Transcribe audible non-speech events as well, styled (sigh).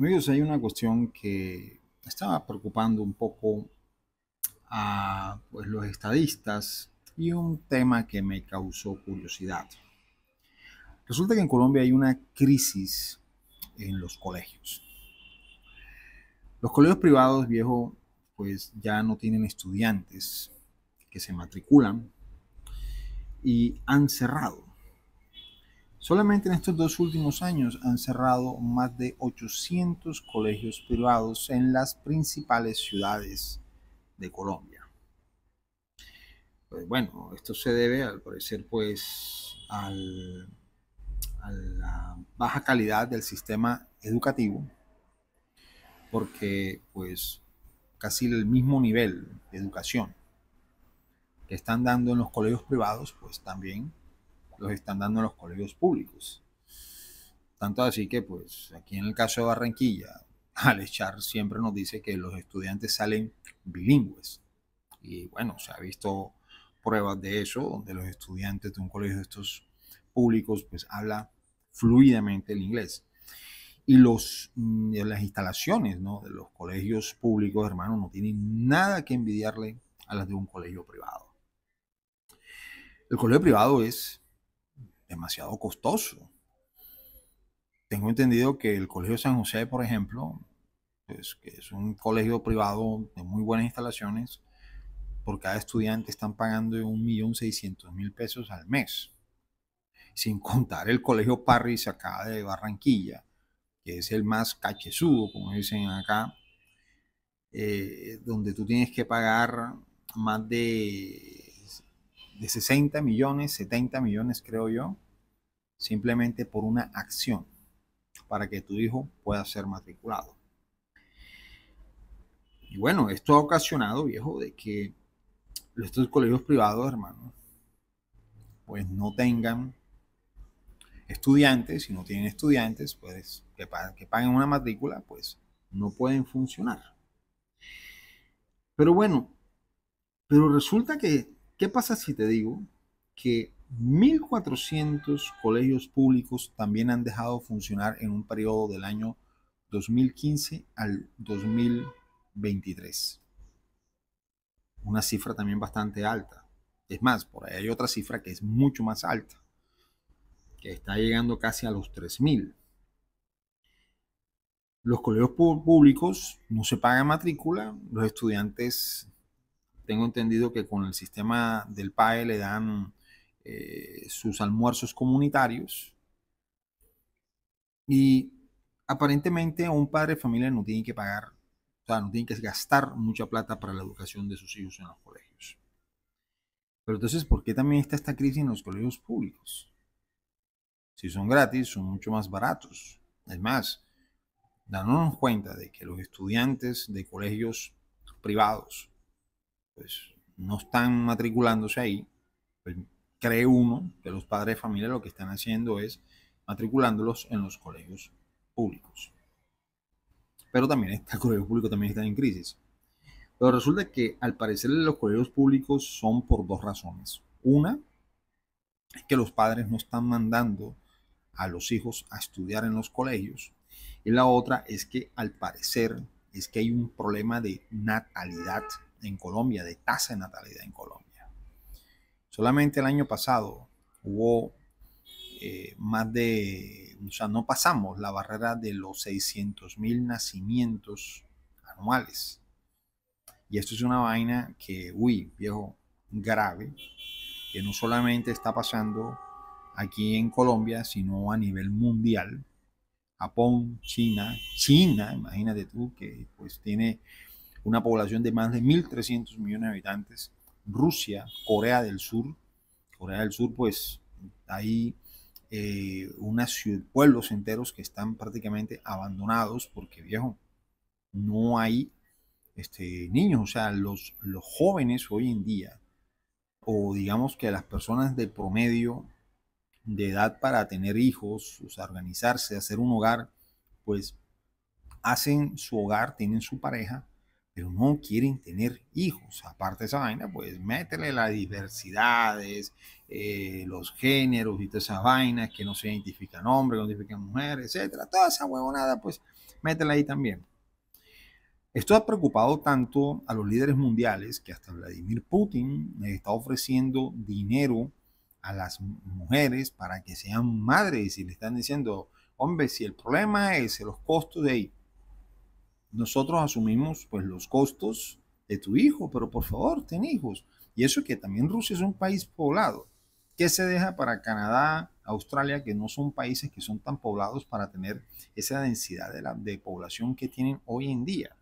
Amigos, hay una cuestión que estaba preocupando un poco a pues, los estadistas y un tema que me causó curiosidad. Resulta que en Colombia hay una crisis en los colegios. Los colegios privados, viejo, pues ya no tienen estudiantes que se matriculan y han cerrado. Solamente en estos dos últimos años han cerrado más de 800 colegios privados en las principales ciudades de Colombia. Pues bueno, esto se debe al parecer pues a la baja calidad del sistema educativo, porque pues casi el mismo nivel de educación que están dando en los colegios privados, pues también los están dando en los colegios públicos. Tanto así que, pues, aquí en el caso de Barranquilla, (laughs) echar siempre nos dice que los estudiantes salen bilingües. Y bueno, se ha visto pruebas de eso, donde los estudiantes de un colegio de estos públicos, pues, habla fluidamente el inglés. Y los, mm, las instalaciones ¿no? de los colegios públicos, hermano, no tienen nada que envidiarle a las de un colegio privado. El colegio privado es demasiado costoso. Tengo entendido que el Colegio San José, por ejemplo, pues, que es un colegio privado de muy buenas instalaciones, por cada estudiante están pagando 1.600.000 pesos al mes. Sin contar el Colegio Parris acá de Barranquilla, que es el más cachezudo, como dicen acá, eh, donde tú tienes que pagar más de de 60 millones, 70 millones creo yo, simplemente por una acción para que tu hijo pueda ser matriculado. Y bueno, esto ha ocasionado, viejo, de que nuestros colegios privados, hermano, pues no tengan estudiantes, si no tienen estudiantes, pues que, que paguen una matrícula, pues no pueden funcionar. Pero bueno, pero resulta que ¿Qué pasa si te digo que 1.400 colegios públicos también han dejado funcionar en un periodo del año 2015 al 2023? Una cifra también bastante alta. Es más, por ahí hay otra cifra que es mucho más alta, que está llegando casi a los 3.000. Los colegios públicos no se pagan matrícula, los estudiantes tengo entendido que con el sistema del PAE le dan eh, sus almuerzos comunitarios. Y aparentemente un padre de familia no tiene que pagar, o sea, no tiene que gastar mucha plata para la educación de sus hijos en los colegios. Pero entonces, ¿por qué también está esta crisis en los colegios públicos? Si son gratis, son mucho más baratos. Es más, dándonos cuenta de que los estudiantes de colegios privados pues, no están matriculándose ahí, pues, cree uno que los padres de familia lo que están haciendo es matriculándolos en los colegios públicos. Pero también el (laughs) colegio público también está en crisis. Pero resulta que al parecer los colegios públicos son por dos razones. Una es que los padres no están mandando a los hijos a estudiar en los colegios. Y la otra es que al parecer es que hay un problema de natalidad en Colombia, de tasa de natalidad en Colombia. Solamente el año pasado hubo eh, más de, o sea, no pasamos la barrera de los 600 mil nacimientos anuales. Y esto es una vaina que, uy, viejo, grave, que no solamente está pasando aquí en Colombia, sino a nivel mundial. Japón, China, China, imagínate tú, que pues tiene una población de más de 1.300 millones de habitantes, Rusia, Corea del Sur, Corea del Sur pues hay eh, unas pueblos enteros que están prácticamente abandonados porque viejo, no hay este, niños, o sea, los, los jóvenes hoy en día, o digamos que las personas de promedio de edad para tener hijos, organizarse, hacer un hogar, pues hacen su hogar, tienen su pareja, no quieren tener hijos. Aparte de esa vaina, pues métele las diversidades, eh, los géneros y todas esas vainas que no se identifican hombres, no se identifican mujeres, etcétera. Toda esa huevonada, pues métela ahí también. Esto ha preocupado tanto a los líderes mundiales que hasta Vladimir Putin le está ofreciendo dinero a las mujeres para que sean madres y le están diciendo, hombre, si el problema es los costos de ahí nosotros asumimos pues los costos de tu hijo, pero por favor, ten hijos. Y eso que también Rusia es un país poblado. ¿Qué se deja para Canadá, Australia, que no son países que son tan poblados para tener esa densidad de, la, de población que tienen hoy en día?